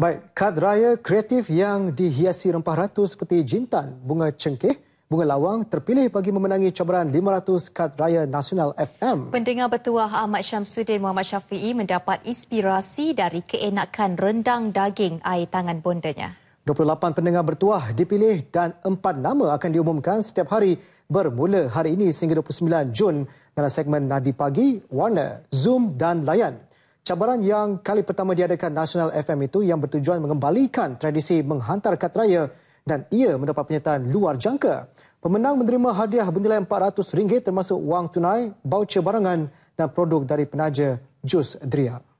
Baik, kad raya kreatif yang dihiasi rempah ratus seperti jintan, bunga cengkeh, bunga lawang terpilih bagi memenangi cabaran 500 kad raya nasional FM. Pendengar bertuah Ahmad Syamsuddin Muhammad Syafi'i mendapat inspirasi dari keenakan rendang daging air tangan bondanya. 28 pendengar bertuah dipilih dan empat nama akan diumumkan setiap hari bermula hari ini sehingga 29 Jun dalam segmen Nadi Pagi, Warna, Zoom dan Layan. Cabaran yang kali pertama diadakan National FM itu yang bertujuan mengembalikan tradisi menghantar kad raya dan ia mendapat penyertaan luar jangka. Pemenang menerima hadiah bernilai RM400 termasuk wang tunai, baucer barangan dan produk dari penaja Jus Driak.